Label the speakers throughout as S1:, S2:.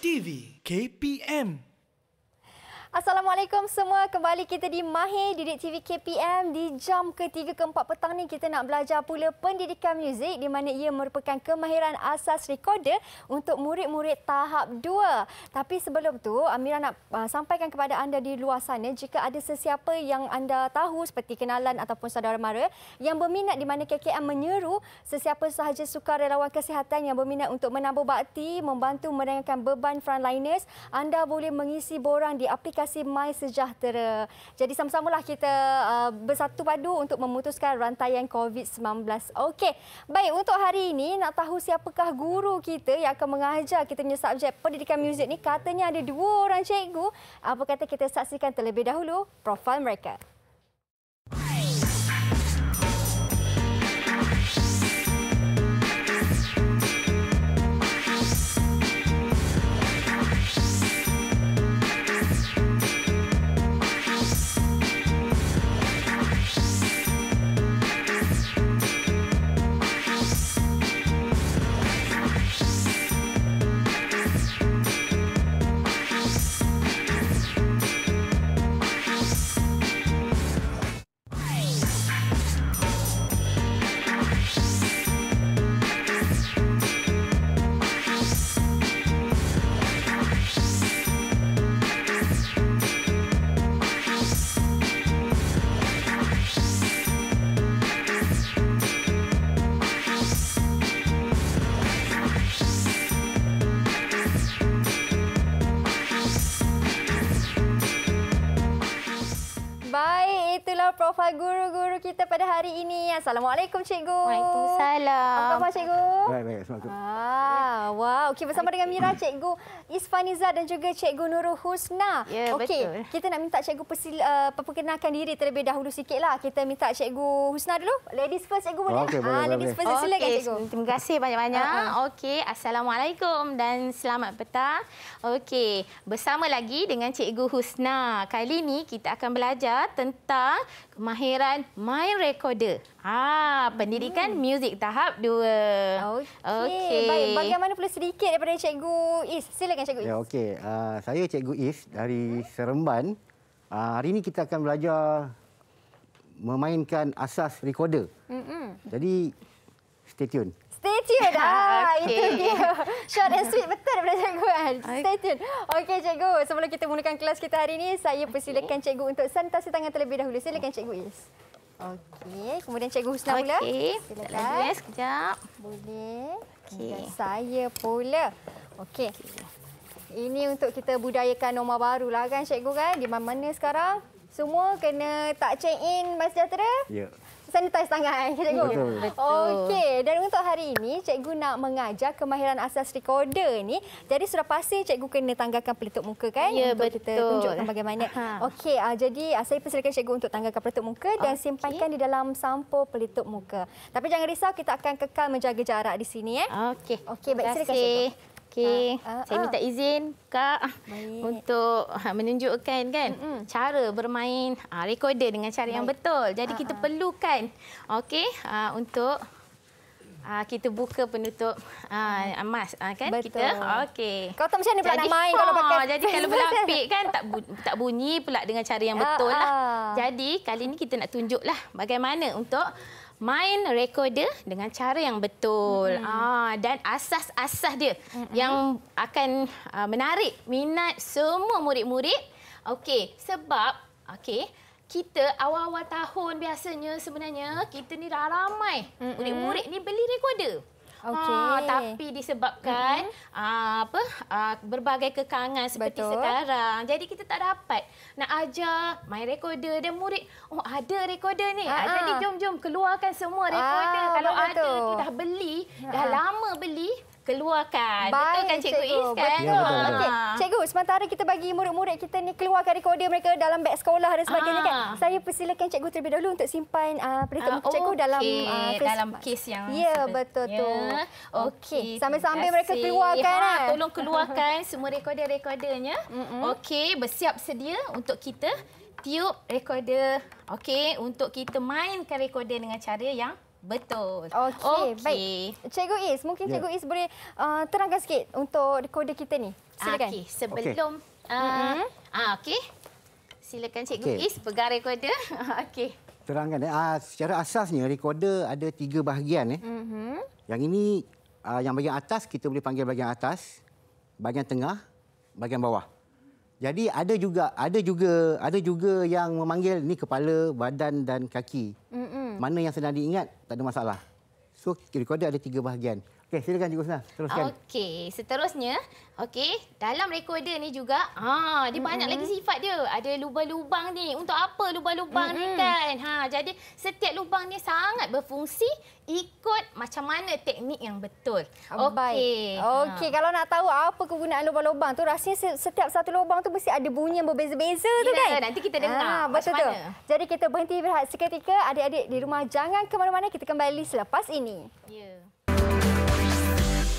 S1: TV KPM
S2: Assalamualaikum semua. Kembali kita di Mahir Didik TV KPM. Di jam ketiga keempat petang ni kita nak belajar pula pendidikan muzik di mana ia merupakan kemahiran asas recorder untuk murid-murid tahap dua. Tapi sebelum tu, Amira nak uh, sampaikan kepada anda di luar sana jika ada sesiapa yang anda tahu seperti kenalan ataupun saudara mara yang berminat di mana KKM menyeru sesiapa sahaja sukarelawan kesihatan yang berminat untuk menabur bakti, membantu meringankan beban frontliners, anda boleh mengisi borang di aplikasi aplikasi My Sejahtera. Jadi sama-samalah kita uh, bersatu padu untuk memutuskan rantaian COVID-19. Okey. Baik, untuk hari ini nak tahu siapakah guru kita yang akan mengajar kita punya subjek pendidikan muzik ni? Katanya ada dua orang cikgu. Apa kata kita saksikan terlebih dahulu profil mereka. Assalamualaikum cikgu. Waalaikumsalam. Apa khabar cikgu?
S1: Baik baik. Assalamualaikum.
S2: Ah, wow. Okey bersama dengan Mira cikgu. Isfaniza dan juga Cikgu Nurul Husna. Ya, okay. betul. Kita nak minta Cikgu persil, uh, perkenalkan diri terlebih dahulu lah. Kita minta Cikgu Husna dulu. Ladies first, Cikgu boleh? Okay, ha, boleh. Ah, ladies first, okay. silakan Cikgu. Terima kasih banyak-banyak. Uh ah, -huh. Ah. Okey, Assalamualaikum
S3: dan selamat petang. Okey, bersama lagi dengan Cikgu Husna. Kali ini kita akan belajar tentang kemahiran My Recorder.
S2: Ah, pendidikan hmm. muzik tahap 2. Okey. Okay. Bagaimana pula sedikit daripada Cikgu Is? Silakan silakan Cikgu ya, Is. Ya,
S4: okay, Uh, ah, saya Cikgu Is dari Seremban. Uh, hari ini kita akan belajar memainkan asas recorder. Mm-mm. Jadi, stay tune.
S2: Stay tune, Ah, okay. itu dia. Short and sweet betul daripada cikgu Stay tune. Okey, cikgu. Sebelum kita mulakan kelas kita hari ini, saya persilakan cikgu untuk sentasi tangan terlebih dahulu. Silakan cikgu Is. Okey, kemudian cikgu Husna okay. pula. Silakan. sekejap. Boleh. Okey. Saya pula. Okey. Okay. Ini untuk kita budayakan norma baru lah kan Cikgu kan? Di mana-mana sekarang? Semua kena tak check-in Bahasa Jatera? Ya. Sanitize tangan, eh, Cikgu. Betul. Okey, dan untuk hari ini, Cikgu nak mengajar kemahiran asas recorder ni. Jadi, sudah pasti Cikgu kena tanggalkan pelitup muka kan? Ya, untuk betul. Untuk kita tunjukkan bagaimana. Ha. Okey, uh, jadi uh, saya persilakan Cikgu untuk tanggalkan pelitup muka dan okay. simpankan di dalam sampo pelitup muka. Tapi jangan risau, kita akan kekal menjaga jarak di sini. Eh? Okey. Okey, baik. Terima kasih. Silakan, Okey, uh, saya ah, minta ah. izin Kak Baik. untuk ah, menunjukkan kan
S3: mm -mm. cara bermain uh, recorder dengan cara Baik. yang betul. Jadi uh, kita uh. perlukan okey uh, untuk uh, kita buka penutup uh, emas uh, kan betul. kita. Okey. Kau tak macam ni pula nak main kalau pakai. Jadi kalau berlapik kan tak bu tak bunyi pula dengan cara yang uh, betul lah. Uh. Jadi kali ni kita nak tunjuklah bagaimana untuk main recorder dengan cara yang betul mm. ah, dan asas-asas dia mm -hmm. yang akan uh, menarik minat semua murid-murid. Okey, sebab okey kita awal-awal tahun biasanya sebenarnya kita ni dah ramai murid-murid mm -hmm. ni beli recorder. Okay. Ha, ah, tapi disebabkan mm-hmm. apa ah, berbagai kekangan seperti Betul. sekarang. Jadi kita tak dapat nak ajar main recorder dan murid. Oh ada recorder ni. Ha-ha. Jadi jom-jom keluarkan semua recorder. Ha, Kalau betul. ada kita dah
S2: beli, dah Ha-ha. lama beli keluarkan. Baik, Betul kan cikgu, cikgu. kan? Ya, betul, betul. Ah. Okay. Cikgu, sementara kita bagi murid-murid kita ni keluarkan recorder mereka dalam beg sekolah dan sebagainya Aa. kan. Ah. Saya persilakan cikgu terlebih dahulu untuk simpan uh, ah, perintah muka cikgu okay. dalam uh, kes. dalam kes yang Ya, betul yeah. tu. Okey. Okay. Sambil-sambil mereka keluarkan
S3: ha, eh. Tolong keluarkan semua recorder-recordernya. Okey, bersiap sedia untuk kita tiup recorder. Okey, untuk kita mainkan recorder dengan cara
S2: yang Betul. Okey, okay. baik. Cikgu Is, mungkin ya. Cikgu Is boleh uh, terangkan sikit untuk dekoder kita ni. Silakan. Okey,
S3: sebelum
S2: okay. uh, mm -hmm.
S3: okey. Silakan Cikgu okay. Is pegang dekoder. okey.
S4: Terangkan eh. Uh, secara asasnya dekoder ada tiga bahagian eh. Mm -hmm. Yang ini uh, yang bahagian atas kita boleh panggil bahagian atas, bahagian tengah, bahagian bawah. Jadi ada juga ada juga ada juga yang memanggil ni kepala, badan dan kaki. Mm
S1: -mm.
S3: Mana
S4: yang sedang diingat tak ada masalah. So kira-kira ada tiga bahagian. Okey, silakan Cikgu Sunah. Teruskan.
S3: Okey, seterusnya. Okey, dalam rekoder ni juga, ha, dia banyak mm -hmm. lagi sifat dia. Ada lubang-lubang ni. Untuk apa lubang-lubang mm -hmm. ni kan? Ha, jadi, setiap lubang ni sangat berfungsi ikut macam mana teknik yang betul. Okey. Oh, Okey, ha.
S2: kalau nak tahu apa kegunaan lubang-lubang tu, rasanya setiap satu lubang tu mesti ada bunyi yang berbeza-beza tu kan? nanti kita dengar ha, ah, betul tu. Jadi, kita berhenti berhati seketika. Adik-adik di rumah, jangan ke mana-mana. Kita kembali selepas ini. Ya. Yeah.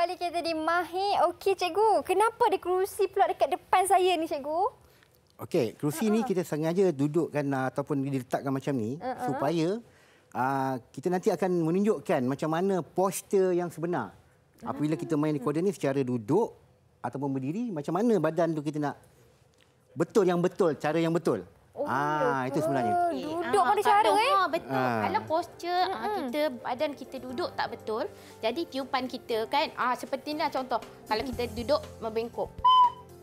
S2: kembali kita di Mahi. Okey, cikgu. Kenapa ada kerusi pula dekat depan saya ni, cikgu?
S4: Okey, kerusi uh-huh. ni kita sengaja dudukkan uh, ataupun diletakkan macam ni uh-huh. supaya uh, kita nanti akan menunjukkan macam mana poster yang sebenar. Apabila kita main recorder ni secara duduk ataupun berdiri, macam mana badan tu kita nak betul yang betul, cara yang betul. Oh, ah, itu sebenarnya.
S3: Duduk pada cara eh. Ha, betul. Ah. Kalau posture hmm. kita badan kita duduk tak betul, jadi tiupan kita kan ah seperti ni contoh. Kalau kita duduk membengkok.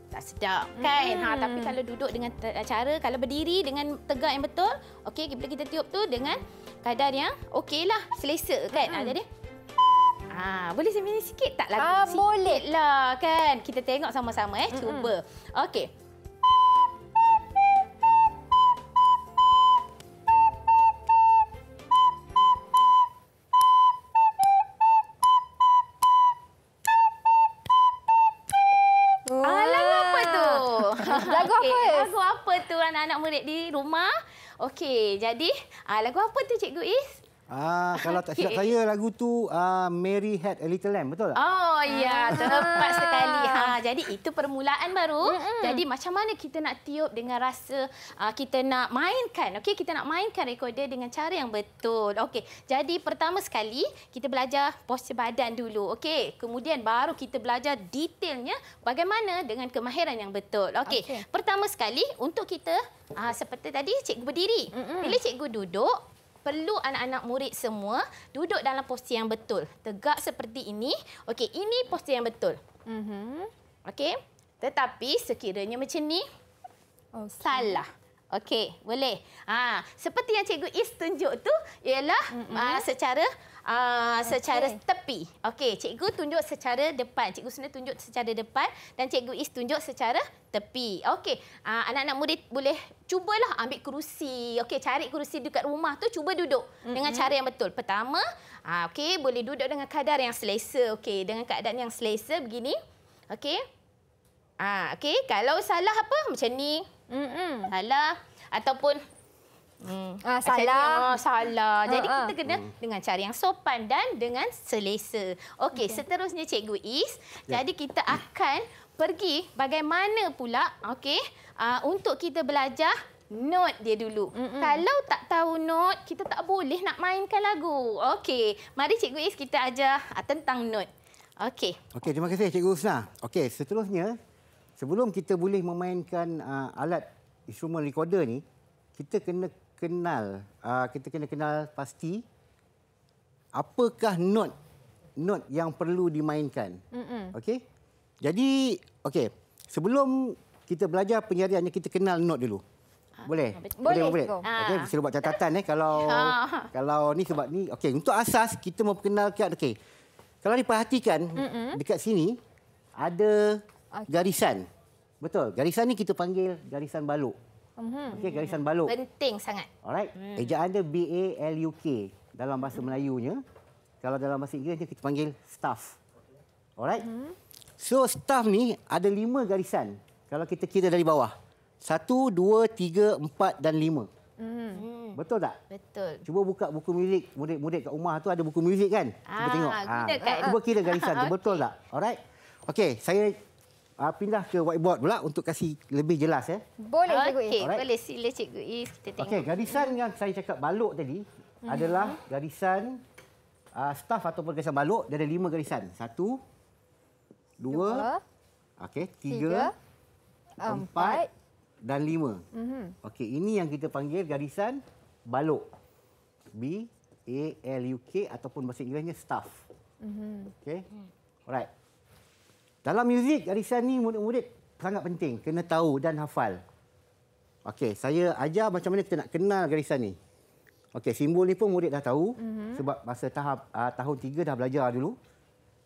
S3: Tak sedap kan? Hmm. Ha, tapi kalau duduk dengan cara, kalau berdiri dengan tegak yang betul, okey bila kita tiup tu dengan kadar yang okeylah, selesa kan? Hmm. Ha, jadi Ah, boleh sembunyi sikit tak lagu? Ah, boleh lah kan. Kita tengok sama-sama eh, mm -mm. cuba. Okey. anak-anak murid di rumah. Okey, jadi uh, lagu apa tu Cikgu Is?
S4: Ah, kalau tak silap saya lagu tu uh, Mary Had a Little Lamb betul tak? Oh ya, ah. tepat sekali. Ha, jadi itu
S3: permulaan baru. Mm -hmm. Jadi macam mana kita nak tiup dengan rasa uh, kita nak mainkan. Okey, kita nak mainkan recorder dengan cara yang betul. Okey. Jadi pertama sekali kita belajar postur badan dulu. Okey. Kemudian baru kita belajar detailnya bagaimana dengan kemahiran yang betul. Okey. Okay. Pertama sekali untuk kita uh, seperti tadi cikgu berdiri. Mm -hmm. Bila cikgu duduk, perlu anak-anak murid semua duduk dalam posisi yang betul. Tegak seperti ini. Okey, ini posisi yang betul. Mhm. Okey. Tetapi sekiranya macam ni okay. salah. Okey, boleh. Ha, seperti yang cikgu Is tunjuk tu ialah mm -hmm. aa, ah, secara uh, secara okay. tepi. Okey, cikgu tunjuk secara depan. Cikgu sebenarnya tunjuk secara depan dan cikgu Is tunjuk secara tepi. Okey, uh, anak-anak murid boleh cubalah ambil kerusi. Okey, cari kerusi dekat rumah tu cuba duduk mm-hmm. dengan mhm. cara yang betul. Pertama, uh, okey, boleh duduk dengan kadar yang selesa. Okey, dengan keadaan yang selesa begini. Okey. Ah, okey. Kalau salah apa? Macam ni. Hmm. Salah ataupun
S1: Hmm. Ah, salah. Cari, oh, salah. Jadi ah, ah. kita
S3: kena hmm. dengan cara yang sopan dan dengan selesa. Okey, okay. seterusnya Cikgu Is. Yeah. Jadi kita akan pergi bagaimana pula okay? uh, ah, untuk kita belajar note dia dulu. Mm -mm. Kalau tak tahu note, kita tak boleh nak mainkan lagu. Okey, mari Cikgu Is kita ajar uh, tentang note. Okey.
S4: Okey, terima kasih Cikgu Usna. Okey, seterusnya sebelum kita boleh memainkan uh, alat instrumen recorder ni, kita kena kenal uh, kita kena kenal pasti apakah note note yang perlu dimainkan. Okey. Jadi okey, sebelum kita belajar penyariannya kita kenal note dulu. Ah, boleh. Boleh. boleh. boleh. Okey, ah. saya buat catatan eh kalau ya. kalau ni sebab ni okey, untuk asas kita memperkenalkan okey. Kalau diperhatikan Mm-mm. dekat sini ada okay. garisan. Betul, garisan ni kita panggil garisan balok.
S3: Mm -hmm. Okey, garisan baluk. Penting sangat.
S4: Alright. Mm. Ejaan dia B-A-L-U-K dalam bahasa mm. Melayunya. Kalau dalam bahasa Inggeris kita panggil staff. Alright. Mm. So, staff ni ada lima garisan. Kalau kita kira dari bawah. Satu, dua, tiga, empat dan lima. Hmm. hmm. Betul tak? Betul. Cuba buka buku muzik. Murid-murid kat rumah tu ada buku muzik kan? Ah, tengok. Ha. Cuba kira garisan tu. Okay. Betul tak? Alright. Okey, saya uh, pindah ke whiteboard pula untuk kasih lebih jelas ya. Eh.
S3: Boleh cikgu. Okey, boleh sila cikgu Is kita tengok. Okey,
S4: garisan yang saya cakap balok tadi mm -hmm. adalah garisan uh, staff ataupun garisan balok dia ada lima garisan. Satu, dua, dua okey, tiga, tiga,
S2: empat dan lima. Mm -hmm.
S4: Okey, ini yang kita panggil garisan balok. B A L U K ataupun bahasa Inggerisnya staff. Mm -hmm. Okey. Alright. Dalam muzik, garisan ni murid-murid sangat penting. Kena tahu dan hafal. Okey, saya ajar macam mana kita nak kenal garisan ni. Okey, simbol ni pun murid dah tahu. Mm-hmm. Sebab masa tahap uh, tahun 3 dah belajar dulu.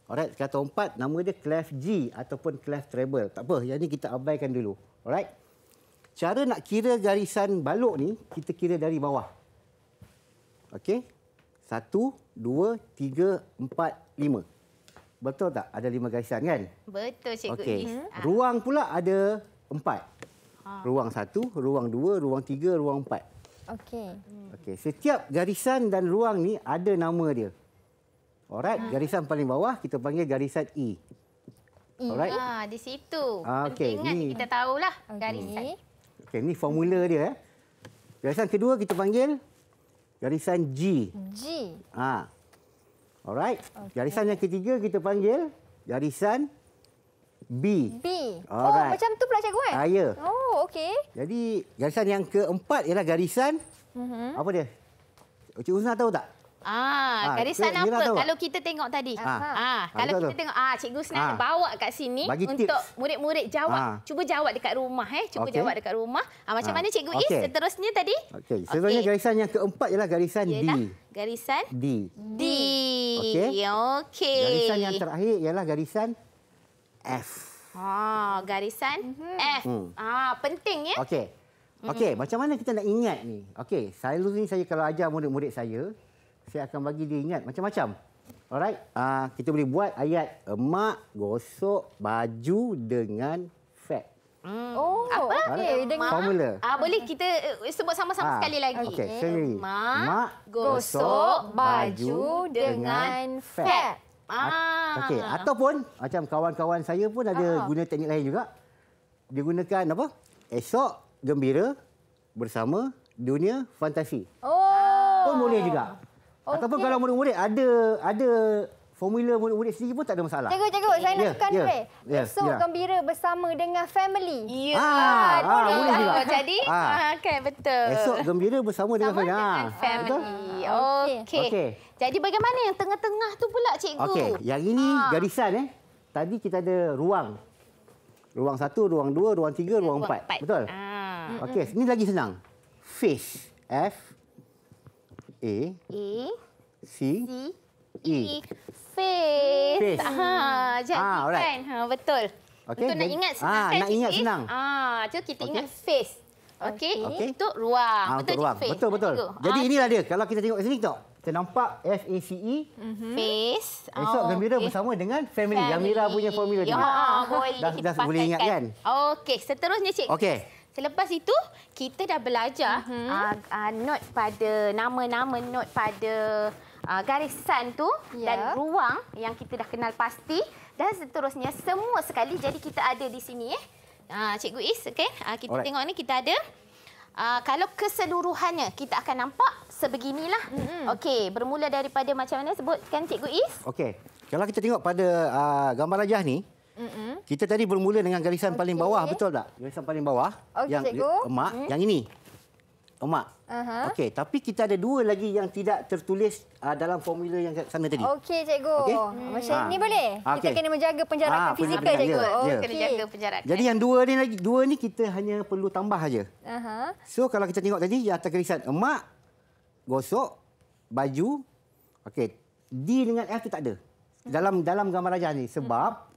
S4: Alright, kata tahun 4, nama dia clef G ataupun clef treble. Tak apa, yang ni kita abaikan dulu. Alright. Cara nak kira garisan balok ni, kita kira dari bawah. Okey. Satu, dua, tiga, empat, lima. Betul tak? Ada lima garisan kan?
S3: Betul, Cikgu Okey, Is. Ah. Ruang
S4: pula ada empat. Ah. Ruang satu, ruang dua, ruang tiga, ruang empat.
S2: Okey. Hmm.
S4: Okey. Setiap garisan dan ruang ni ada nama dia. Alright, ah. garisan paling bawah kita panggil garisan E. e Alright.
S3: Ha, di situ. Okay. Penting kan? ni. kan kita tahulah garisan.
S4: Okey, ni formula dia. Eh. Garisan kedua kita panggil garisan G. G. Ha. Alright. Okay. Garisan yang ketiga kita panggil garisan B.
S2: B. Oh, Alright. Oh, macam tu pula cikgu eh? Ah, ya. Oh, okey.
S4: Jadi, garisan yang keempat ialah garisan... Mm -hmm. Apa dia? Cik Usna tahu tak?
S2: Ah, ha, ah, kerisan apa? Kalau
S3: kita tengok tadi. Ha. Ha. Ha. Kalau ha. kita tengok, ah, Cikgu Senang ha. bawa kat sini Bagi untuk murid-murid jawab. Ha. Cuba jawab dekat rumah. eh, Cuba okay. jawab dekat rumah. Ha. Macam ha. mana Cikgu eh, okay. Is seterusnya tadi?
S4: Okay. Seterusnya okay. garisan yang keempat ialah garisan yalah. D. Garisan? D. D. Okey. Okay. Garisan yang terakhir ialah garisan F. Ha.
S3: Garisan mm -hmm. F. Hmm. Ah, Penting ya? Okey. Okey, mm -hmm.
S4: macam mana kita nak ingat ni? Okey, selalu ni saya kalau ajar murid-murid saya, saya akan bagi dia ingat macam-macam. Alright. Uh, kita boleh buat ayat emak eh, gosok baju dengan fat.
S3: Hmm. Oh, apa? Okay. Eh, dengan formula. Ah, boleh kita eh, sebut sama-sama ah. sekali lagi. Okey, sekali. Mak gosok baju dengan fat.
S4: Ah, ah. Okey, ataupun macam kawan-kawan saya pun ada ah. guna teknik lain juga. Dia gunakan apa? Esok gembira bersama dunia fantasi.
S2: Oh. Pun boleh juga.
S4: Okay. Oh, Ataupun kalau murid-murid ada ada formula murid-murid sendiri pun tak ada masalah. Cikgu-cikgu, saya yeah, nakkan ya, yeah, duit. Yeah, Esok yeah.
S2: gembira bersama dengan family. Ya, yeah. ah, ah, boleh juga. Jadi, ah. ah okay, betul. Esok
S4: gembira bersama dengan, dengan ah,
S3: family. Ah, Okey. Okay. Jadi bagaimana yang tengah-tengah tu pula, cikgu? Okey, yang ini ah. garisan.
S4: eh. Tadi kita ada ruang. Ruang satu, ruang dua, ruang tiga, ruang, ruang empat. empat. Betul?
S3: Ah. Okey,
S4: ini lagi senang. Face. F. A. A. E, C. C. E. e.
S3: Face. Face. Ha, ah, right. kan. Ha, betul. Okay. Untuk nak ingat ah, senang ah, kan, Nak ingat cik senang. Ah, jom kita okay. ingat face. Okey. Okay. Okay. Untuk ruang. Ah, untuk ruang. Betul, face. betul. Jadi ah. inilah
S4: dia. Kalau kita tengok kat sini, tak? Kita nampak e. mhm. F-A-C-E. Face. Oh, Esok ah, gembira okay. bersama dengan family. family. Yang Mira punya formula. Ya, boleh. Dah, dah boleh ingat kan?
S3: Okey, seterusnya cik. Okey. Selepas itu, kita dah belajar mm -hmm. uh, uh, note pada nama-nama not pada uh, garisan tu yeah. dan ya. ruang yang kita dah kenal pasti. Dan seterusnya, semua sekali jadi kita ada di sini. Eh. Uh, Cikgu Is, okay. uh, kita Alright. tengok ni kita ada. Uh, kalau keseluruhannya, kita akan nampak sebeginilah. Mm -hmm. Okey, bermula daripada macam mana sebutkan Cikgu Is.
S4: Okey, kalau kita tengok pada uh, gambar rajah ni, Mm-mm. Kita tadi bermula dengan garisan okay. paling bawah, betul tak? Garisan paling bawah. Okay, yang cikgu. emak, mm. yang ini. Emak. Uh-huh. Okey, tapi kita ada dua lagi yang tidak tertulis uh, dalam formula yang sama tadi.
S2: Okey, cikgu. Okay? Hmm. Macam ha. ni ah. boleh? Okay. Kita ah, kena menjaga penjarakan ha, fizikal, cikgu. Oh, okay. kena jaga penjarakan. Jadi
S4: yang dua ni lagi, dua ni kita hanya perlu tambah aja. Uh-huh. So kalau kita tengok tadi yang atas garisan emak gosok baju okey, D dengan F tu tak ada. Dalam dalam gambar rajah ni sebab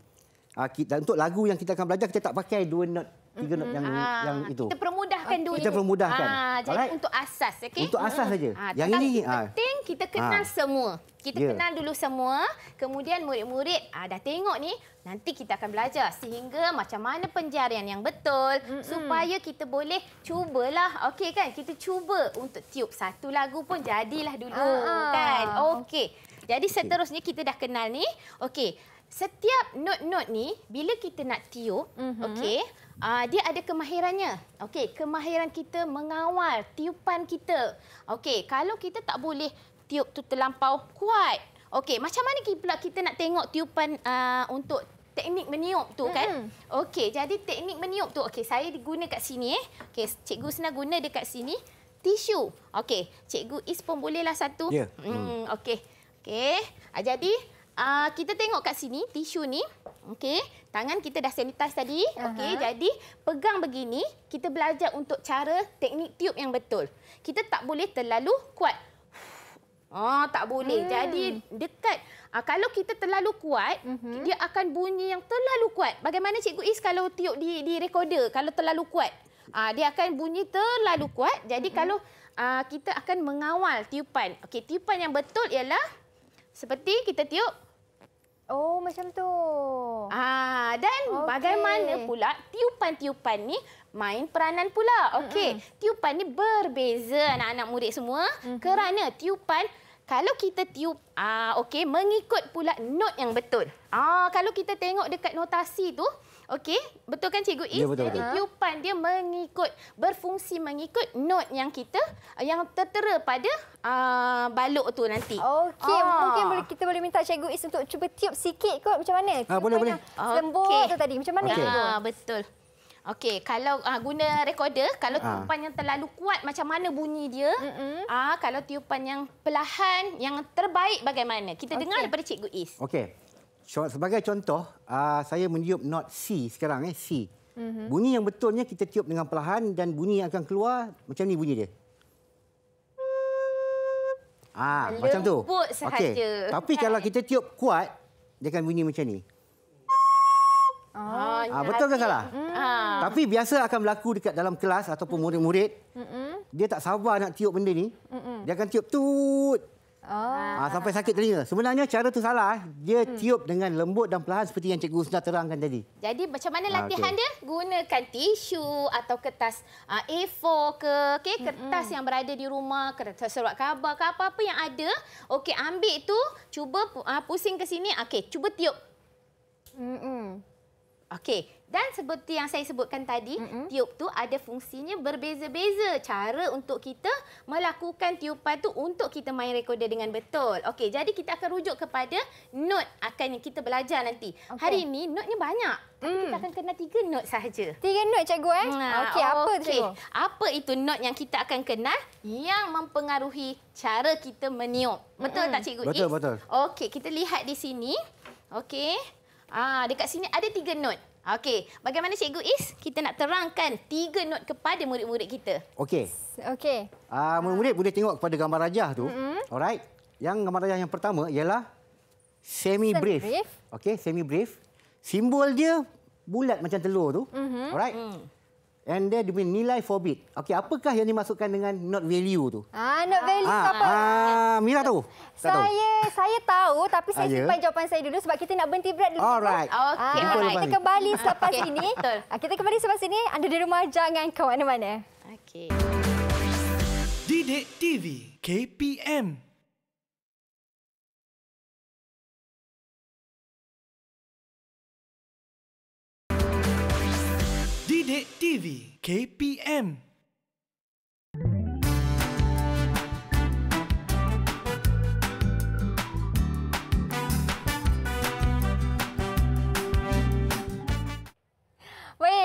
S4: uh, kita, untuk lagu yang kita akan belajar kita tak pakai dua note tiga note mm -hmm. yang ah, yang itu. Kita
S3: permudahkan ah, dulu. Kita ini. permudahkan. Aa, jadi untuk asas, okay. Untuk asas saja. Mm -hmm. Yang ini penting kita kenal Aa. semua. Kita yeah. kenal dulu semua, kemudian murid-murid dah tengok ni, nanti kita akan belajar sehingga macam mana penjarian yang betul mm -hmm. supaya kita boleh cubalah. Okey kan? Kita cuba untuk tiup satu lagu pun jadilah dulu, Aa. kan? Okey. Jadi seterusnya kita dah kenal ni. Okey setiap note-note ni bila kita nak tiup mm-hmm. okey uh, dia ada kemahirannya okey kemahiran kita mengawal tiupan kita okey kalau kita tak boleh tiup tu terlampau kuat okey macam mana pula kita nak tengok tiupan uh, untuk teknik meniup tu mm-hmm. kan mhm. okey jadi teknik meniup tu okey saya guna kat sini eh okey cikgu Sina guna dekat sini tisu okey cikgu is pun bolehlah satu yeah. mm okey okey ah, jadi Uh, kita tengok kat sini tisu ni. Okey, tangan kita dah sanitize tadi. Okey, jadi pegang begini, kita belajar untuk cara teknik tiup yang betul. Kita tak boleh terlalu kuat. Oh, tak boleh. Hmm. Jadi dekat uh, kalau kita terlalu kuat, uh mhm. -huh. dia akan bunyi yang terlalu kuat. Bagaimana cikgu Is kalau tiup di di recorder kalau terlalu kuat? Uh, dia akan bunyi terlalu kuat. Jadi uh mhm. -huh. kalau uh, kita akan mengawal tiupan. Okey, tiupan yang betul ialah seperti kita tiup
S2: Oh macam tu.
S3: Ah dan okay. bagaimana pula tiupan-tiupan ni main peranan pula. Okey, mm -hmm. tiupan ni berbeza anak-anak murid semua mm -hmm. kerana tiupan kalau kita tiup ah okey mengikut pula not yang betul. Ah kalau kita tengok dekat notasi tu, Okey, betul kan cikgu Is? Ya, Jadi tiupan dia mengikut berfungsi mengikut note yang kita
S2: yang tertera pada a uh, balok tu nanti. Okey, ah. mungkin boleh kita boleh minta cikgu Is untuk cuba tiup sikit kot macam mana? Ha, boleh, boleh. Lembut okay. tu tadi. Macam mana okay. cikgu? Ah, betul.
S3: Okey, kalau uh, guna recorder, kalau ha. tiupan yang terlalu kuat macam mana bunyi dia? Mm -mm. Uh, kalau tiupan yang perlahan, yang terbaik bagaimana? Kita okay. dengar daripada cikgu Is.
S4: Okey sebagai contoh, uh, saya meniup not C sekarang eh C.
S1: Mm-hmm.
S3: Bunyi
S4: yang betulnya kita tiup dengan perlahan dan bunyi yang akan keluar macam ni bunyi dia. Ah, Lembut macam tu. Okey. Tapi kalau kan? kita tiup kuat, dia akan bunyi macam ni.
S1: Oh, ah, ya, betul ke salah? Mm. Ah. Tapi biasa
S4: akan berlaku dekat dalam kelas ataupun murid-murid. Mm-mm. Dia tak sabar nak tiup benda ni.
S1: Mm-mm.
S3: Dia
S4: akan tiup tut.
S1: Oh.
S3: Ha, sampai sakit
S4: telinga. Sebenarnya cara tu salah. Eh. Dia hmm. tiup dengan lembut dan perlahan seperti yang cikgu sudah terangkan tadi.
S3: Jadi macam mana ah, latihan okay. dia? Gunakan tisu atau kertas A4 ah, ke okay? Hmm, kertas hmm. yang berada di rumah, kertas surat khabar ke apa-apa yang ada. Okey, ambil tu, cuba pusing ke sini. Okey, cuba tiup. Hmm. hmm. Okey, dan seperti yang saya sebutkan tadi, mm-hmm. tiup tu ada fungsinya berbeza-beza. Cara untuk kita melakukan tiupan tu untuk kita main recorder dengan betul. Okey, jadi kita akan rujuk kepada note akan yang kita belajar nanti. Okay. Hari ini note-nya banyak. Tapi mm. kita akan kena tiga note sahaja. Tiga note cikgu eh? Nah, Okey, okay. apa tu cikgu? Apa itu note yang kita akan kenal yang mempengaruhi cara kita meniup? Betul mm-hmm. tak cikgu? Betul, betul. Okey, kita lihat di sini. Okey. Ah, dekat sini ada tiga note. Okey, bagaimana Cikgu Is? Kita nak terangkan tiga not kepada murid-murid kita. Okey. Okey.
S4: Ah uh, murid-murid boleh tengok kepada gambar rajah tu. Mm -hmm. Alright. Yang gambar rajah yang pertama ialah semi brief. brief. Okey, semi brief. Simbol dia bulat macam telur tu. Mm -hmm. Alright. Mm. And then dia punya nilai forbid. Okey, apakah yang dimasukkan dengan not value tu?
S2: Ah, not value ah. apa? Ah,
S4: Mira tahu. Saya
S2: tahu. saya tahu tapi saya ah, ya? simpan yeah? jawapan saya dulu sebab kita nak berhenti berat dulu. Alright. Ah, Okey. Ah, okay. Kita kembali selepas ini. Betul. Ah, kita kembali selepas ini. Anda di rumah jangan ke mana-mana. Okey.
S1: Didik TV KPM. Didik TV KPM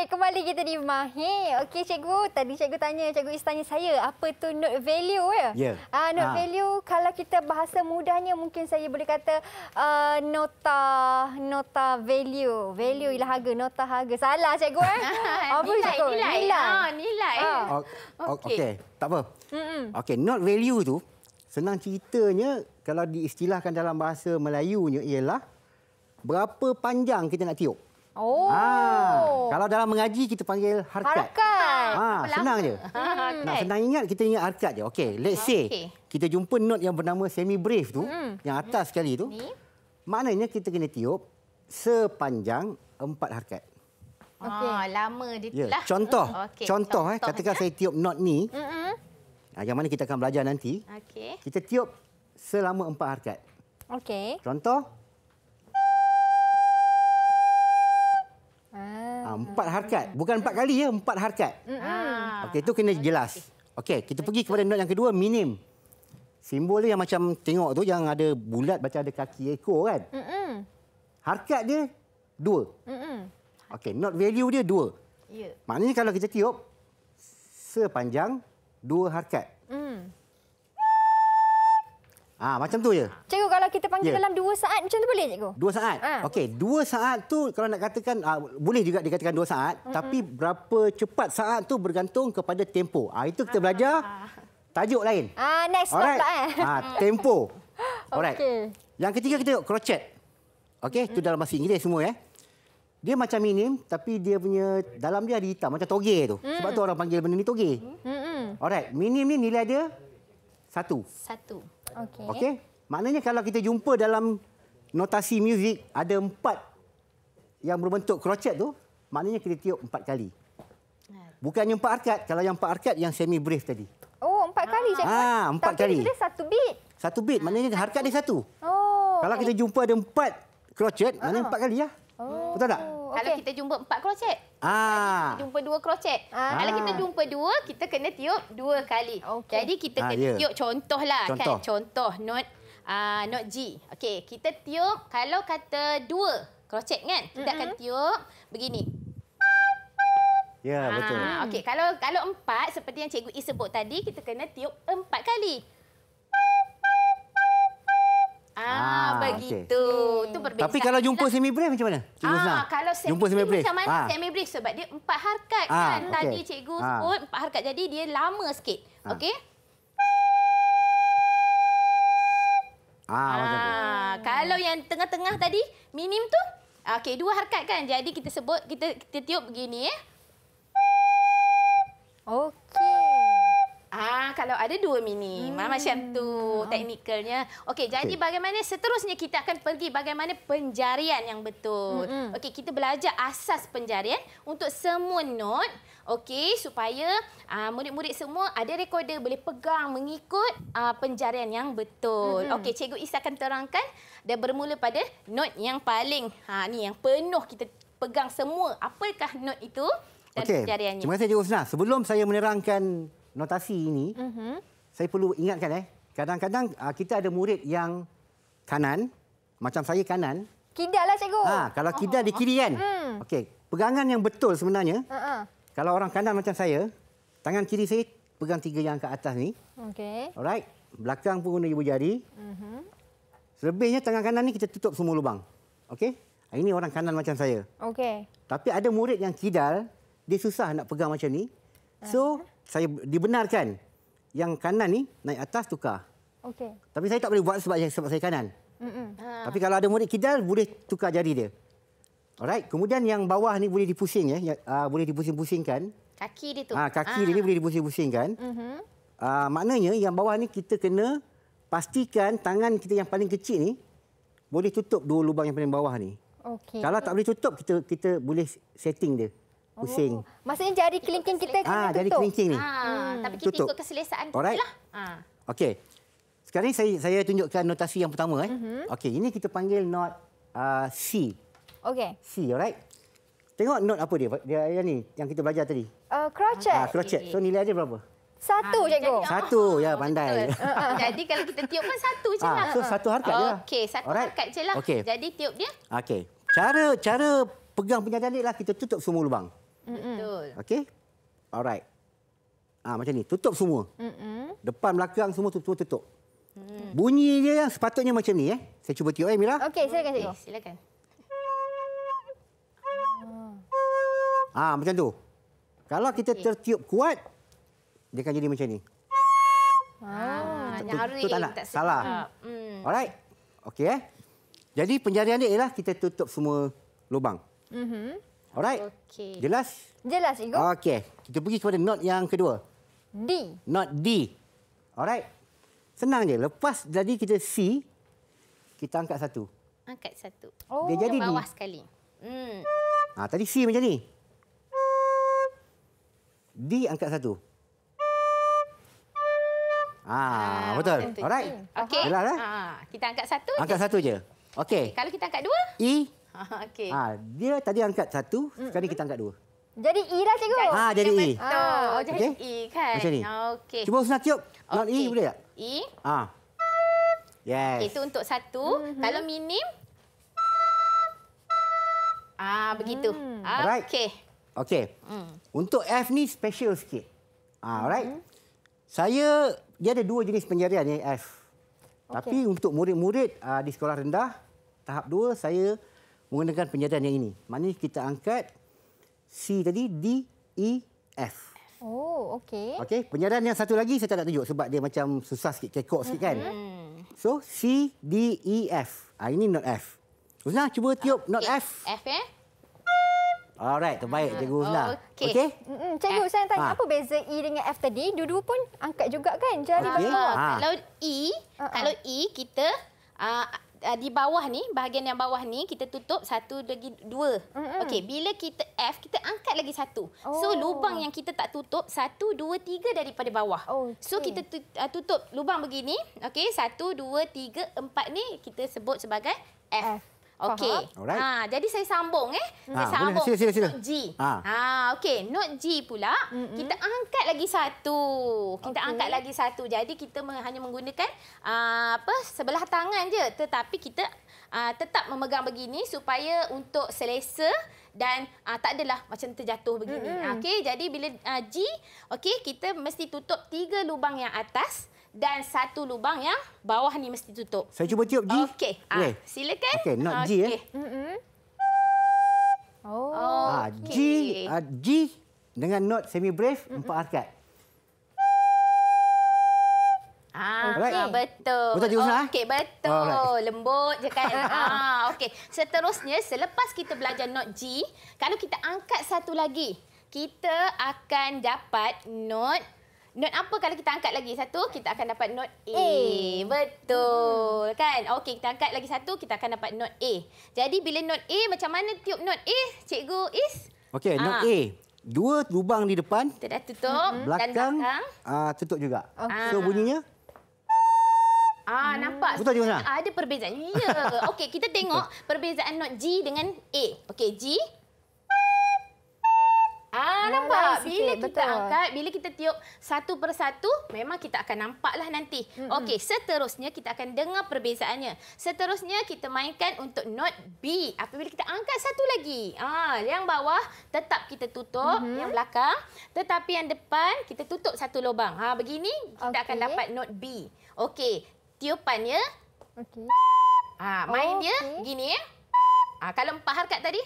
S2: kembali kita di Mahir. Okey cikgu, tadi cikgu tanya, cikgu Is tanya saya apa tu note value ya? Yeah. Ya. Uh, note ha. value kalau kita bahasa mudahnya mungkin saya boleh kata uh, nota nota value. Value ialah harga, nota harga. Salah cikgu eh. Ah, apa nilai, cikgu? Nilai. nilai. Ha, nilai.
S3: Ah.
S4: Okey. Okay. Tak apa. Mm -mm. Okey, note value tu senang ceritanya kalau diistilahkan dalam bahasa Melayunya ialah berapa panjang kita nak tiup.
S2: Oh. Ha.
S4: Kalau dalam mengaji kita panggil harkat.
S2: Harkat. Ha, senang je. Hmm. Nak senang
S4: ingat kita ingat harkat je. Okey, let's say okay. kita jumpa note yang bernama semi brief tu hmm. yang atas hmm. sekali tu. Ni. Maknanya kita kena tiup sepanjang empat harkat.
S1: Okey. Ah,
S3: lama dia yeah. Ya, lah. Contoh. Okay. Contoh, contoh eh, katakan saya
S4: tiup note ni. Hmm. Yang mana kita akan belajar nanti. Okey. Kita tiup selama empat harkat. Okey. Contoh. Ha, empat harkat. Bukan empat kali ya, empat harkat. Ha. Okey, itu kena jelas. Okay, kita pergi kepada note yang kedua, minim. Simbol dia yang macam tengok tu yang ada bulat macam ada kaki ekor kan? Harkat dia dua. Okay, not value dia dua. Ya. Maknanya kalau kita tiup, sepanjang dua harkat. Mm. Ha, macam tu je.
S2: Cikgu, kalau kita panggil ya. dalam dua saat, macam tu boleh, cikgu? Dua saat? Ha. Okey,
S4: dua saat tu kalau nak katakan, uh, boleh juga dikatakan dua saat. Mm -hmm. Tapi berapa cepat saat tu bergantung kepada tempo. Ha, itu kita ha. belajar tajuk lain. Ha, next slot pula. Eh. Ha, tempo. Okey. Yang ketiga kita tengok, crochet. Okey, mm -hmm. tu dalam bahasa Inggeris semua. Eh. Dia macam minim, tapi dia punya dalam dia ada hitam. Macam toge tu. Mm. Sebab tu orang panggil benda ni toge. Mm -hmm. Alright, minim ni nilai dia Satu.
S2: Satu. Okey. Okey.
S4: Maknanya kalau kita jumpa dalam notasi muzik ada empat yang berbentuk crochet tu, maknanya kita tiup empat kali. Bukannya empat arkad, kalau yang empat arkad yang semi brief tadi.
S2: Oh, empat kali je. Ha, ah, empat Tapi kali. Tapi dia satu beat.
S4: Satu beat, maknanya harkat dia satu.
S2: Oh. Kalau kita
S4: jumpa ada empat crochet, maknanya ah. empat kali lah. Ya? Oh. Betul tak?
S3: okay. Ah. kalau kita jumpa empat kroset.
S4: Ah. Kita
S3: jumpa dua kroset. Ah. Kalau kita jumpa dua, kita kena tiup dua kali. Okay. Jadi kita ah, kena ah, tiup contohlah contoh. kan. Contoh note uh, ah, not G. Okay, kita tiup kalau kata dua kroset kan. Kita mm -hmm. akan tiup begini.
S1: Ya, yeah, betul. Okey,
S3: kalau kalau empat seperti yang Cikgu E sebut tadi, kita kena tiup empat kali.
S1: Ah,
S4: ah begitu. Okay. Tu
S3: hmm. berbeza. Tapi kalau jumpa
S4: semi brief ah, macam mana? ah, kalau semi jumpa semi brief macam mana? Semi
S3: brief sebab dia empat harkat ah, kan okay. tadi cikgu ah. sebut empat harkat jadi dia lama sikit. Ah. Okey?
S4: Ah, ah macam tu. Ah, kalau
S3: yang tengah-tengah tadi minim tu? Ah, okey, dua harkat kan. Jadi kita sebut kita kita tiup begini eh. kalau ada dua mini. Hmm. Macam tu teknikalnya. Okey, jadi bagaimana seterusnya kita akan pergi bagaimana penjarian yang betul. Hmm. Okey, kita belajar asas penjarian untuk semua note. Okey, supaya ah, murid-murid uh, semua ada recorder boleh pegang mengikut uh, penjarian yang betul. Hmm. Okey, Cikgu Is akan terangkan. Dia bermula pada note yang paling ha, ni yang penuh kita pegang semua. Apakah note itu? Okey. Terima kasih
S4: Cikgu Usna. Sebelum saya menerangkan notasi ini, uh-huh. saya perlu ingatkan eh, kadang-kadang uh, kita ada murid yang kanan, macam saya kanan.
S2: Kidal lah cikgu. Ha, kalau kidal oh. di kiri kan. Hmm.
S4: Okey, pegangan yang betul sebenarnya. Uh-huh. Kalau orang kanan macam saya, tangan kiri saya pegang tiga yang ke atas ni. Okey. Alright. Belakang pun guna ibu jari. Uh-huh. Selebihnya tangan kanan ni kita tutup semua lubang. Okey? Ah, ini orang kanan macam saya. Okey. Tapi ada murid yang kidal, dia susah nak pegang macam ni. So, uh-huh saya dibenarkan yang kanan ni naik atas tukar. Okey. Tapi saya tak boleh buat sebab saya, sebab saya kanan.
S1: Ha. Tapi
S4: kalau ada murid kidal boleh tukar jari dia. Alright, kemudian yang bawah ni boleh dipusing ya, uh, boleh dipusing-pusingkan.
S3: Kaki dia tu. Ha, kaki ha. dia ni ah. boleh
S4: dipusing-pusingkan. Uh-huh. Uh, maknanya yang bawah ni kita kena pastikan tangan kita yang paling kecil ni boleh tutup dua lubang yang paling bawah ni.
S2: Okay. Kalau tak boleh tutup
S4: kita kita boleh setting dia. Oh, pusing. Oh,
S2: maksudnya jari kelingking kita kena ha, tutup. jari kelingking ni. Ha, hmm. tapi kita tutup. ikut keselesaan kita lah. Ha.
S4: Okey. Sekarang saya saya tunjukkan notasi yang pertama eh. Mm-hmm. Okey, ini kita panggil not uh, C. Okey. C, alright. Tengok note apa dia? Dia yang ni yang kita belajar tadi.
S2: Uh, crochet. Ah, crochet. So
S4: nilai dia berapa?
S2: Satu, ha, cikgu. Satu,
S4: oh, ya pandai. Uh, uh.
S3: Jadi kalau kita tiup pun satu je ha, lah. So satu harkat uh. je lah. Okey, satu alright. harkat je lah. Okay. Jadi tiup dia.
S4: Okey. Cara cara pegang penyadar ni lah kita tutup semua lubang. Betul. Okey. Alright. Ah ha, macam ni, tutup semua. Mm-mm. Depan belakang semua tutup tutup. Mm. Bunyi dia yang sepatutnya macam ni eh. Saya cuba tiup eh Mira. Okey,
S3: silakan okay. Silakan.
S4: Ah ha, macam tu. Kalau kita okay. tertiup kuat dia akan jadi macam ni.
S1: Ah, ah tu, tu, tak nak. Tak Salah. Mm. Alright.
S4: Okey eh. Jadi penjarian dia ialah kita tutup semua lubang.
S2: Mm-hmm. Alright? Okay. Jelas? Jelas, Igo.
S4: Okey. Kita pergi kepada note yang kedua. D. Note D. Alright? Senang je. Lepas jadi kita C, kita angkat satu.
S3: Angkat satu. Oh, Dia jadi bawah D. sekali. Hmm.
S4: Ha, tadi C macam ni. D angkat satu. Ah, ah betul. Alright? Okey. Jelas, kan?
S3: kita angkat satu Angkat satu je. Okey. Okay, kalau kita angkat dua? E. Okey. Ha,
S4: dia tadi angkat satu, sekarang mm-hmm. kita angkat dua.
S3: Jadi E lah cikgu. Ha, jadi E. Oh, okay. jadi E kan. Macam ni. Okey. Cuba usah tiup.
S4: Not okay. E boleh tak? E. Ha. Yes. itu
S3: untuk satu. Mm-hmm. Kalau minim. Ah, begitu. Mm. Okey. Right.
S4: Okey. Mm. Untuk F ni special sikit. Ah, mhm. alright. Mm-hmm. Saya dia ada dua jenis penyarian ni F. Okay. Tapi untuk murid-murid uh, di sekolah rendah tahap dua saya menggunakan penyedaran yang ini. Maknanya kita angkat C tadi D E F.
S2: Oh, okey. Okey,
S4: penyedaran yang satu lagi saya tak nak tunjuk sebab dia macam susah sikit, kekok sikit kan. Mm -hmm. So C D E F. Ah ini not F. Usna cuba tiup okay. not F. F eh? Alright, terbaik cikgu Usna. Oh,
S2: okey. Okay? Mm, cikgu saya tanya ha. apa beza E dengan F tadi? Dudu pun angkat juga kan jari okay. bawah. Ha. Kalau E, uh -uh. kalau E kita uh, uh, di bawah ni,
S3: bahagian yang bawah ni kita tutup satu lagi dua. Mm-hmm. Okey, bila kita F kita angkat lagi satu. Oh. So lubang yang kita tak tutup satu, dua, tiga daripada bawah. Oh, okay. So kita uh, tutup, lubang begini. Okey, satu, dua, tiga, empat ni kita sebut sebagai F. F. Okey. Ha, jadi saya sambung eh. Ha, saya sambung. Sila, sila, sila. Note G. Ha, ha okey. Note G pula mm -mm. kita angkat lagi satu. Kita okay. angkat lagi satu. Jadi kita hanya menggunakan uh, apa sebelah tangan je tetapi kita uh, tetap memegang begini supaya untuk selesa dan uh, tak adalah macam terjatuh begini. Mm -hmm. Okey, jadi bila uh, G, okey kita mesti tutup tiga lubang yang atas dan satu lubang yang bawah ni mesti tutup. Saya
S4: cuba tiup G. Okey. Okay. Ah, silakan. Okey, not okay. G ya. Eh.
S1: Oh.
S3: Ah, G, okay. Ah,
S4: G dengan not semi brave mm -mm. empat harkat.
S3: Ah, okay. betul. Betul juga. Eh? Okey, betul. Alright. Lembut je kan. ah, okey. Seterusnya selepas kita belajar not G, kalau kita angkat satu lagi, kita akan dapat not Note apa kalau kita angkat lagi satu, kita akan dapat note A. A betul. Hmm. Kan? Okey, kita angkat lagi satu, kita akan dapat note A. Jadi, bila note A, macam mana tiup note A, cikgu Is?
S4: Okey, ah. note A. Dua lubang di depan. Kita dah tutup. -hmm. belakang, dan belakang. Uh, tutup juga. Okay. So, bunyinya?
S3: Ah hmm. Nampak? Betul juga. Ada perbezaan. Ya. Okey, kita tengok perbezaan note G dengan A. Okey, G. Ah, ah, nampak? Sikit, bila kita betul. angkat, bila kita tiup satu persatu, memang kita akan nampaklah nanti. Mm -mm. Okey, seterusnya kita akan dengar perbezaannya. Seterusnya kita mainkan untuk note B. Apabila kita angkat satu lagi. ah Yang bawah tetap kita tutup, mm -hmm. yang belakang. Tetapi yang depan kita tutup satu lubang. Ha, begini kita okay. akan dapat note B. Okey, tiupannya. Okay. Ha, ah, main oh, dia okay. gini. Ha, kalau empat harkat tadi.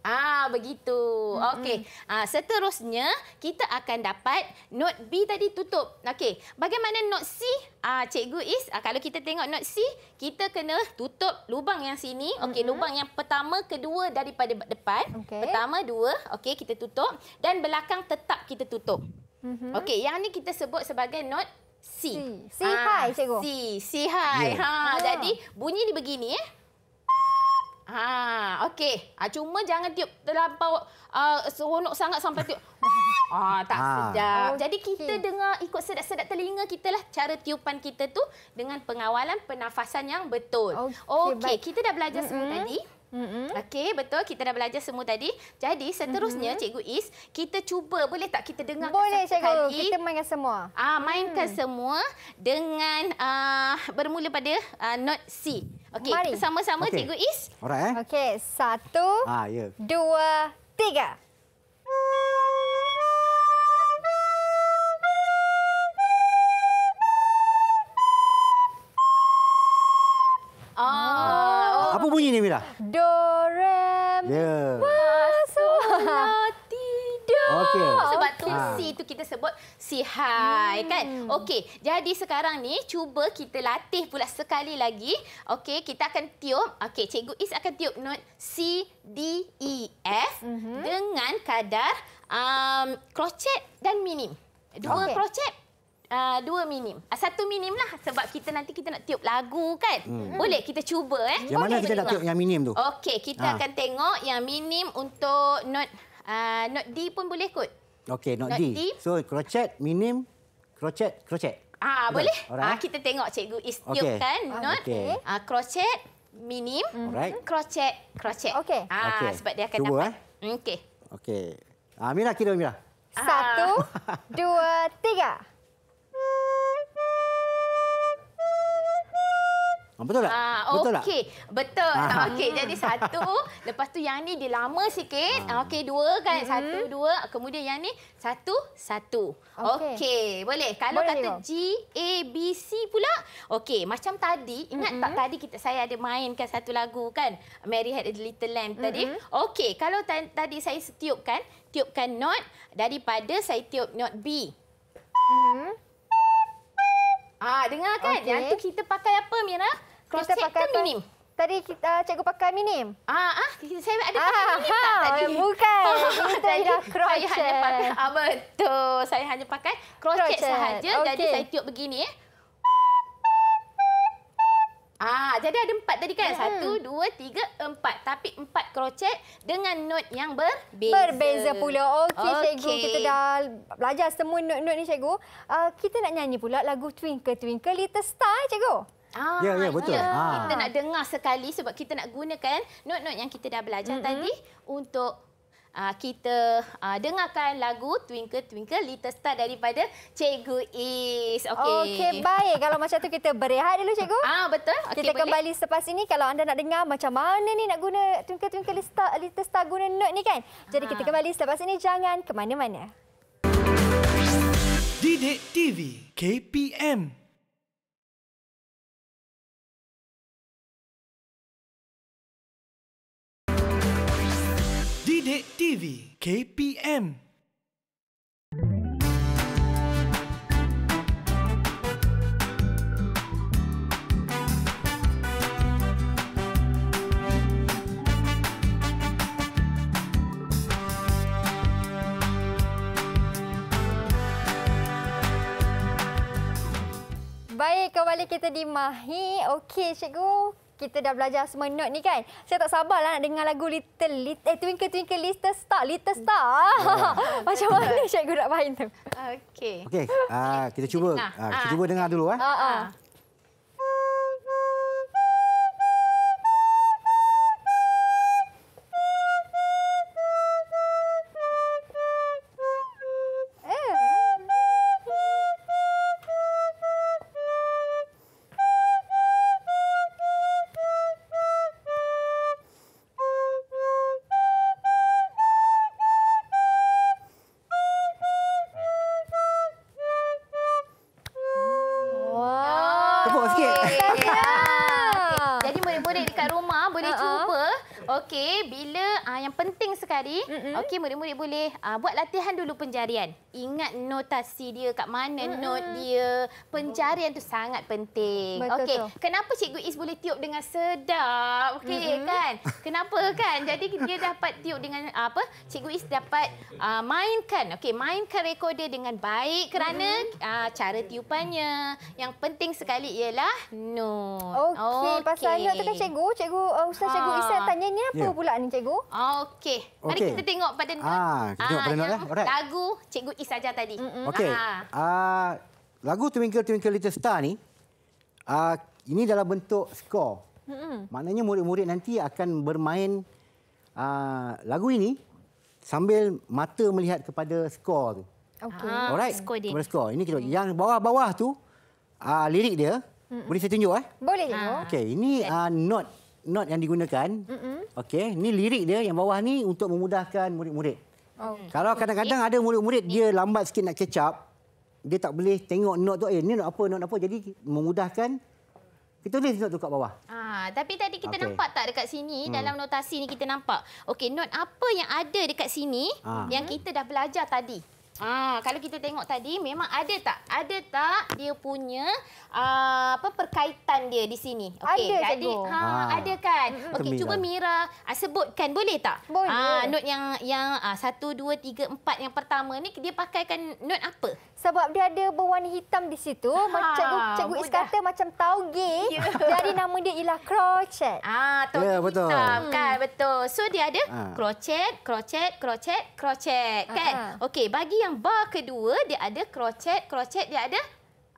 S3: Ah begitu. Mm -hmm. Okey. Ah seterusnya kita akan dapat note B tadi tutup. Okey. Bagaimana note C? Ah cikgu is ah, kalau kita tengok note C, kita kena tutup lubang yang sini. Okey, mm -hmm. lubang yang pertama, kedua daripada depan. Okay. Pertama dua, okey kita tutup dan belakang tetap kita tutup. Mm -hmm. Okey, yang ni kita sebut sebagai note C. C, C ah, high cikgu. C, C high. Yeah. Ha, oh. jadi bunyi ni begini eh. Ha, okey. Ha, cuma jangan tiup terlampau uh, seronok sangat sampai tiup. Oh, tak ha. sedap. Jadi kita dengar ikut sedap-sedap telinga kita lah cara tiupan kita tu dengan pengawalan pernafasan yang betul. Okey, okay, kita dah belajar mm -hmm. semua tadi. Mm-hmm. Okey, betul. Kita dah belajar semua tadi. Jadi, seterusnya, mm-hmm. Cikgu Is, kita cuba. Boleh tak kita dengar boleh, satu cikgu. kali? Boleh, Kita mainkan semua. Ah, mainkan mm. semua dengan uh, bermula pada uh, ah, not C. Okey, sama-sama, okay. Cikgu Is. Eh?
S2: Okey, satu, ah, yeah.
S3: dua,
S2: tiga. Tiga.
S4: Apa bunyi ni Mira? Do re mi
S3: fa Okey. Sebab tu C ah. tu kita sebut si hai hmm. kan. Okey. Jadi sekarang ni cuba kita latih pula sekali lagi. Okey, kita akan tiup. Okey, cikgu Is akan tiup note C D E F mm -hmm. dengan kadar um crochet dan minim. Dua okay. crochet, uh, dua minim. Uh, satu minim lah sebab kita nanti kita nak tiup lagu kan. Hmm. hmm. Boleh kita cuba eh. Yang Boleh mana kita nak tiup yang minim tu? Okey, kita ha. akan tengok yang minim untuk not uh, note D pun boleh kot.
S4: Okey, not note D. D. So crochet minim crochet crochet.
S3: Ah boleh. Ah kita tengok cikgu istiupkan okay. note okay. ah crochet minim mm crochet crochet. Okay. Ah okay. sebab dia akan Cuba,
S4: dapat. Eh? Okey. Okey. Ah Mira kira Mira.
S2: Satu, dua, tiga.
S4: Ah, betul tak?
S1: Okay, ah, betul okay.
S3: tak? Betul. Ah. ah. Okey, jadi satu. lepas tu yang ni dia lama sikit. Ah. Okey, dua kan? -hmm. Satu, dua. Kemudian yang ni satu, satu. Okey, okay. boleh. Kalau boleh kata G, A, B, C pula. Okay, macam tadi. Ingat -hmm. tak mm-hmm. tadi kita saya ada mainkan satu lagu kan? Mary Had a Little Lamb -hmm. tadi. Mm-hmm. Okay, kalau tadi saya setiupkan. Tiupkan not daripada saya tiup not B. -hmm. Ah, dengar kan? Okay. Yang tu kita pakai apa, Mira? Kalau kita pakai kan minim. Tadi kita uh, cikgu pakai minim. Ah, ah saya ada pakai ah, minim ha, tak ah, tadi? Bukan. Itu tadi crochet. Saya hanya pakai, ah, betul. Saya hanya pakai crochet, crochet. sahaja. Okay. Jadi saya tiup begini. Eh. Ah, jadi ada empat tadi kan? Hmm. Satu, dua, tiga, empat. Tapi empat crochet dengan note yang
S2: berbeza. Berbeza pula. Okey, okay. cikgu. Kita dah belajar semua note-note ni, cikgu. Uh, kita nak nyanyi pula lagu Twinkle Twinkle Little Star, eh, cikgu. Ah, ya,
S4: ya, ya. betul. Ya. Ha. Kita
S3: nak dengar sekali sebab kita nak gunakan note-note yang kita dah belajar mm -hmm. tadi untuk uh, kita uh, dengarkan lagu Twinkle Twinkle Little Star daripada Cikgu
S2: Is. Okey. Okey, baik. kalau macam tu kita berehat dulu, Cikgu. Ah, betul. Okay, kita boleh. kembali selepas ini kalau anda nak dengar macam mana ni nak guna Twinkle Twinkle Little Star, Little Star guna note ni kan? Jadi ha. kita kembali selepas ini jangan ke mana-mana.
S1: Didik TV KPM Sidik TV KPM
S2: Baik, kembali kita di Mahi. Okey, cikgu kita dah belajar semua note ni kan. Saya tak sabar lah nak dengar lagu Little Little eh, Twinkle Twinkle Little Star, Little Star. Hmm. Macam mana cikgu nak main tu? Okey. Okey,
S4: uh, kita cuba uh, kita cuba dengar dulu eh. Uh, uh.
S3: hari, mm -hmm. okey murid-murid boleh uh, buat latihan dulu penjarian. Ingat notasi dia kat mana, mm -hmm. note dia. Penjarian tu sangat penting. Okey, kenapa Cikgu Is boleh tiup dengan sedap? Okey mm -hmm. kan? Kenapa kan? Jadi dia dapat tiup dengan uh, apa? Cikgu Is dapat uh, mainkan. Okey, mainkan recorder dengan baik kerana mm -hmm. uh, cara tiupannya. Yang penting sekali ialah no. Okey, okay. pasal note tu kan Cikgu,
S2: Cikgu uh, Ustaz Cikgu Is ha. tanya ni
S3: apa yeah. pula ni Cikgu? Okey. Mari kita tengok pada note. Ah, kita tengok pada ah, eh. ya. Alright. Lagu Cikgu Is ajar tadi. Mm -mm. Okey. Ah.
S4: ah, lagu Twinkle Twinkle Little Star ni ah ini dalam bentuk skor. Mm -mm. Maknanya murid-murid nanti akan bermain ah, lagu ini sambil mata melihat kepada skor tu.
S2: Okey. Ah. Ah, Alright. Skor dia. Kepada
S4: skor. Ini kita mm. yang bawah-bawah tu ah, lirik dia. Mm -mm. Boleh saya tunjuk eh? Boleh tunjuk. Ah. Okey, ini ah, note note yang digunakan. Mm -mm. Okey, ni lirik dia yang bawah ni untuk memudahkan murid-murid. Oh. Kalau kadang-kadang ada murid-murid dia lambat sikit nak catch up, dia tak boleh tengok not tu, eh ni note apa, not apa. Jadi memudahkan kita tulis note tu kat bawah.
S3: Ah, tapi tadi kita okay. nampak tak dekat sini hmm. dalam notasi ni kita nampak. Okey, not apa yang ada dekat sini ah. yang kita dah belajar tadi? Ah, kalau kita tengok tadi memang ada tak? Ada tak dia punya aa, ah, apa perkaitan dia di sini? Okey. Jadi ha, ha ada kan. Okay cuba Mira aa, sebutkan boleh tak? Boleh. Ah note yang yang satu dua tiga empat yang pertama ni dia pakaikan note apa? Sebab dia ada
S2: berwarna hitam di situ. Ha, macam Cikgu Is kata macam tauge. Yeah. Jadi nama dia ialah crochet. Ah, tauge yeah, betul. hitam hmm. kan? Betul. So dia ada ha. crochet, crochet,
S3: crochet, crochet. Kan? Ha. Okey, bagi yang bar kedua, dia ada crochet, crochet, dia ada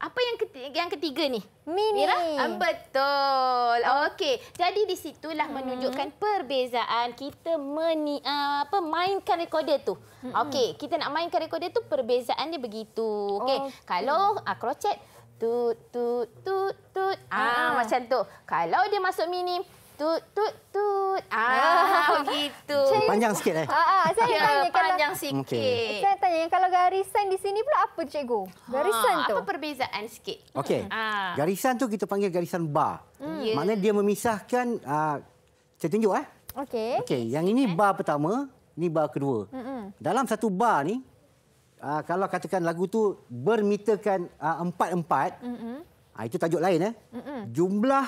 S3: apa yang ketiga, yang ketiga ni? Mini. Mira? Ah, betul. Oh. Okey. Jadi di situlah hmm. menunjukkan perbezaan kita meni, ah, apa mainkan rekoder tu. Hmm. Okey, kita nak mainkan rekoder tu perbezaan dia begitu. Okey. Oh. Kalau ah, crochet tut tut tut tut ah, ah macam tu. Kalau dia
S2: masuk mini, tut tut tut. Ah, ah gitu. panjang sikit eh. Ha ah, saya yeah, tanya kalau panjang sikit. Okay. Saya tanya kalau garisan di sini pula apa cikgu? Garisan ha, tu. Apa perbezaan sikit? Okey. Ha.
S4: Garisan tu kita panggil garisan bar. Hmm. Ya. Maknanya dia memisahkan uh, saya tunjuk eh. Okey. Okey, yang ini eh? bar pertama, ini bar kedua. Hmm -hmm. Dalam satu bar ni uh, kalau katakan lagu tu bermitakan uh, empat-empat, hmm -hmm. uh, itu tajuk lain eh. Hmm -hmm. Jumlah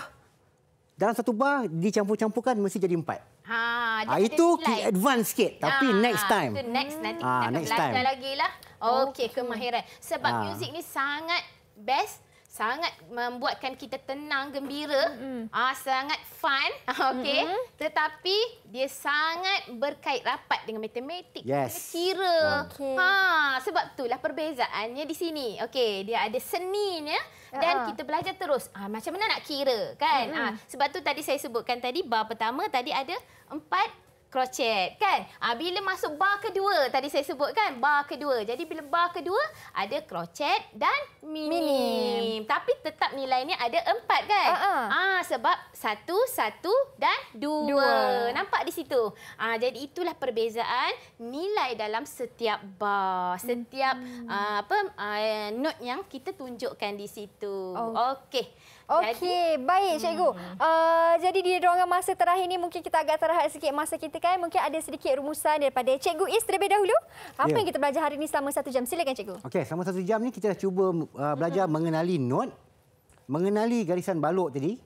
S4: dalam satu bar dicampur-campurkan mesti jadi empat.
S3: Ha, ha itu like.
S4: advance sikit tapi ha, next time. Itu next nanti ha, kita next belajar time. lagi
S3: lah. Okey, okay. kemahiran. Sebab ha. muzik ni sangat best, sangat membuatkan kita tenang, gembira, mm. ah ha, sangat fun. okay. Mm -hmm. Tetapi dia sangat berkait rapat dengan matematik, yes. dengan kira. Okay. Ha, sebab itulah perbezaannya di sini. Okay, dia ada seninya dan kita belajar terus ha, macam mana nak kira kan ha, sebab tu tadi saya sebutkan tadi bar pertama tadi ada empat crochet kan ha, bila masuk bar kedua tadi saya sebut kan bar kedua jadi bila bar kedua ada crochet dan minim, minim. tapi tetap nilainya ada empat kan ha, ha. ah uh -uh. ha, sebab satu satu dan dua, dua. nampak di situ ha, jadi itulah perbezaan nilai dalam setiap bar setiap hmm. Ah, apa uh, note yang
S2: kita tunjukkan di situ oh. okey Okey, baik hmm. cikgu. Hmm. Uh, jadi di ruangan masa terakhir ini mungkin kita agak terhad sikit masa kita dengarkan. Mungkin ada sedikit rumusan daripada Cikgu Is terlebih dahulu. Apa yeah. yang kita belajar hari ini selama satu jam? Silakan Cikgu.
S4: Okey, selama satu jam ni kita dah cuba uh, belajar mm -hmm. mengenali not, mengenali garisan balok tadi,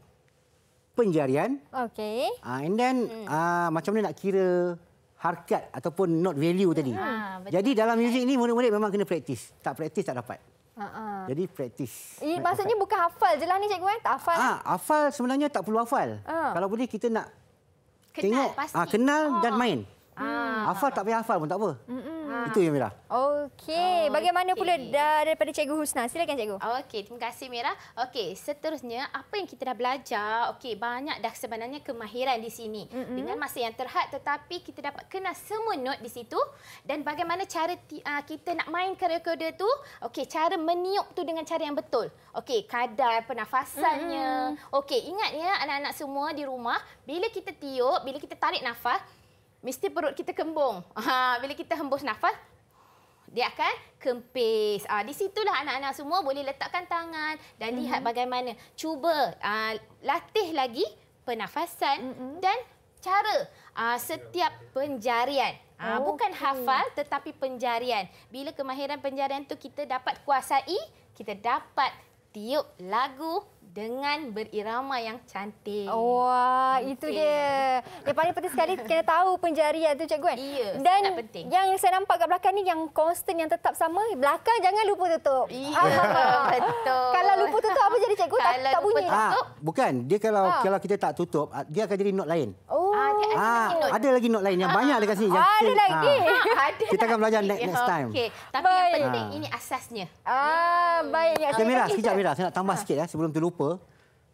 S4: penjarian.
S2: Okey. Uh,
S4: and then mm. uh, macam mana nak kira harkat ataupun not value tadi. Mm. Jadi dalam muzik ni murid-murid memang kena praktis. Tak praktis tak dapat. Uh -huh. Jadi praktis.
S2: Eh, maksudnya bukan hafal je lah ni cikgu kan? Tak hafal? Ah,
S4: hafal sebenarnya tak perlu hafal.
S2: Uh. Kalau boleh kita nak
S4: kenal, tengok ah, pasti. ah kenal oh. dan main Hmm. Ah. Hafal tak payah hafal pun tak apa.
S2: mm Itu yang Mira. Okey, oh, bagaimana okay. pula daripada Cikgu Husna?
S3: Silakan Cikgu. Oh, Okey, terima kasih Mira. Okey, seterusnya apa yang kita dah belajar? Okey, banyak dah sebenarnya kemahiran di sini. Mm-mm. Dengan masa yang terhad tetapi kita dapat kenal semua note di situ dan bagaimana cara uh, kita nak main rekoder tu? Okey, cara meniup tu dengan cara yang betul. Okey, kadar pernafasannya. Mm-hmm. Okey, ingat ya anak-anak semua di rumah, bila kita tiup, bila kita tarik nafas mesti perut kita kembung. Ha, bila kita hembus nafas, dia akan kempis. Ha, di situlah anak-anak semua boleh letakkan tangan dan mm-hmm. lihat bagaimana. Cuba ha, latih lagi pernafasan mm-hmm. dan cara ha, setiap penjarian. Ha, okay. Oh. Bukan hafal tetapi penjarian. Bila kemahiran penjarian tu kita dapat kuasai,
S2: kita dapat tiup lagu dengan berirama yang cantik. Wah, okay. itu dia. Yang paling penting sekali kena tahu penjarian tu Cikgu Wan. Ya, Dan yang saya nampak kat belakang ni yang constant yang tetap sama, belakang jangan lupa tutup. Ya, betul. Kalau lupa tutup apa jadi Cikgu? Kalau tak, tak bunyi. Tutup. Ah,
S4: bukan, dia kalau ha. kalau kita tak tutup, ah, dia akan jadi note lain.
S2: Oh. Ah, dia ada, ah, lagi note. ada lagi note lain yang ha. banyak dekat sini. Ada lagi.
S4: Ha. Ha. Ada kita akan belajar next, next time. Okey.
S3: Tapi baik. yang penting ha. ini asasnya. Ah, baik. Ya, Mira, sekejap
S4: Mira. Saya nak tambah ha. sikit ya, sebelum terlupa lupa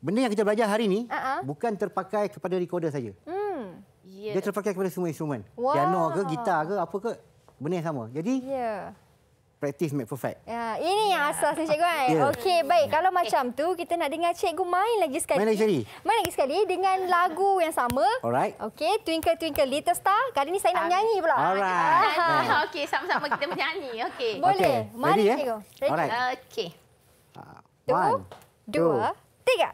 S4: benda yang kita belajar hari ini uh-huh. bukan terpakai kepada recorder saja.
S2: Hmm. Yeah. Dia
S4: terpakai kepada semua instrumen. Wow. Piano ke, gitar ke, apa ke, benda yang sama. Jadi yeah. Practice make perfect.
S2: Ya, ini yang asal ni cikgu kan. Yeah. Okey, baik. Kalau macam tu kita nak dengar cikgu main lagi sekali. Main lagi sekali. Main lagi sekali dengan lagu yang sama. Alright. Okey, Twinkle Twinkle Little Star. Kali ni saya nak um, ah. nyanyi pula. Alright. Okey, sama-sama kita menyanyi. Okey. Boleh. Okay. Mari Ready, eh? cikgu. Ready. Alright. Okey. Ah, one dua, dua. Oh. tiga.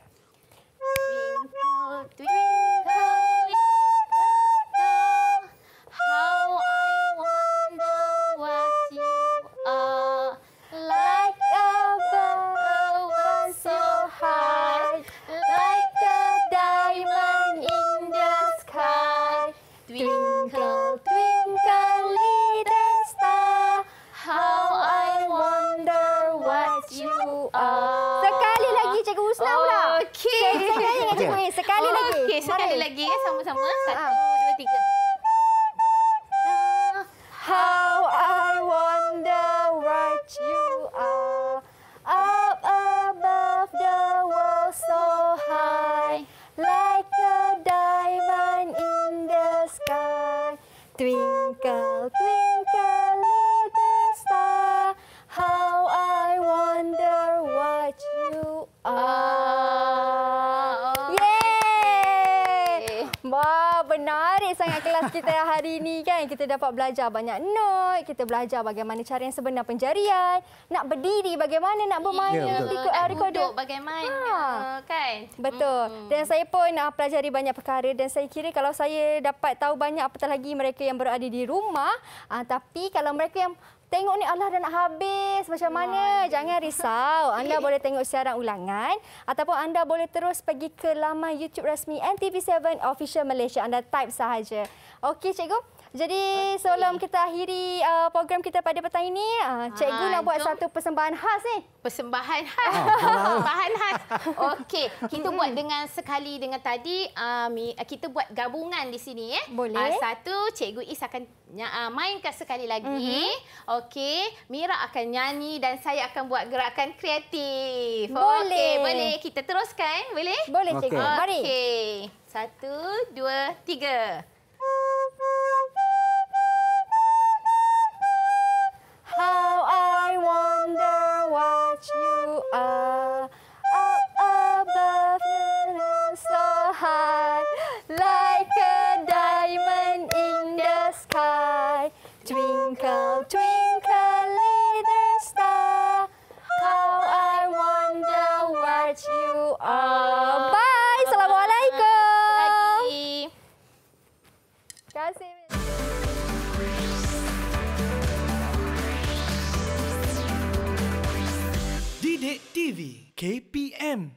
S2: Twinkle, twinkle. kita dapat belajar banyak note, kita belajar bagaimana cara yang sebenar penjarian, nak berdiri bagaimana, nak bermain ya, ikut uh, recorder. Duduk bagaimana, ha. ha kan? Betul. Mm. Dan saya pun nak ah, pelajari banyak perkara dan saya kira kalau saya dapat tahu banyak apa lagi mereka yang berada di rumah, uh, tapi kalau mereka yang Tengok ni Allah dah nak habis macam mana. Ya. Jangan risau. Anda boleh tengok siaran ulangan. Ataupun anda boleh terus pergi ke laman YouTube rasmi NTV7 Official Malaysia. Anda type sahaja. Okey, cikgu. Jadi okay. sebelum kita akhiri uh, program kita pada petang ini, uh, ah, cikgu ha, nak buat satu persembahan khas ni. Persembahan khas. Ah, lah. persembahan khas. Okey, kita buat dengan sekali dengan tadi
S3: uh, uh kita buat gabungan di sini eh. Boleh. Uh, satu cikgu Is akan uh, mainkan sekali lagi. Mm -hmm. Okey, Mira akan nyanyi dan saya akan buat gerakan kreatif. Boleh. Okay, boleh. Kita teruskan, boleh? Boleh cikgu. Okay. Mari. Okey. Satu, dua, tiga.
S1: KPM